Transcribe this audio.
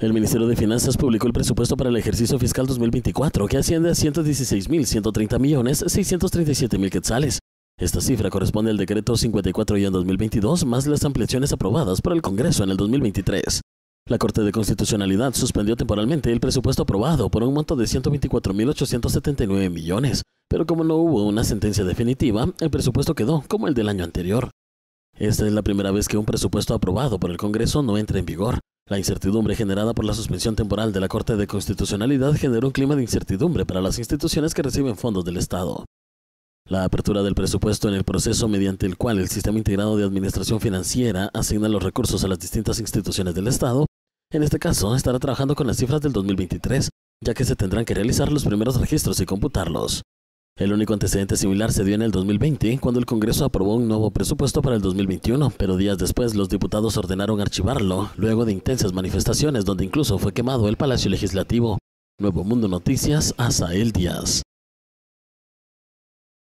El Ministerio de Finanzas publicó el presupuesto para el ejercicio fiscal 2024, que asciende a 116.130.637.000 millones quetzales. Esta cifra corresponde al decreto 54-2022, más las ampliaciones aprobadas por el Congreso en el 2023. La Corte de Constitucionalidad suspendió temporalmente el presupuesto aprobado por un monto de 124.879 millones, pero como no hubo una sentencia definitiva, el presupuesto quedó como el del año anterior. Esta es la primera vez que un presupuesto aprobado por el Congreso no entra en vigor, la incertidumbre generada por la suspensión temporal de la Corte de Constitucionalidad generó un clima de incertidumbre para las instituciones que reciben fondos del Estado. La apertura del presupuesto en el proceso mediante el cual el Sistema Integrado de Administración Financiera asigna los recursos a las distintas instituciones del Estado, en este caso estará trabajando con las cifras del 2023, ya que se tendrán que realizar los primeros registros y computarlos. El único antecedente similar se dio en el 2020, cuando el Congreso aprobó un nuevo presupuesto para el 2021, pero días después los diputados ordenaron archivarlo, luego de intensas manifestaciones donde incluso fue quemado el Palacio Legislativo. Nuevo Mundo Noticias, Asael Díaz.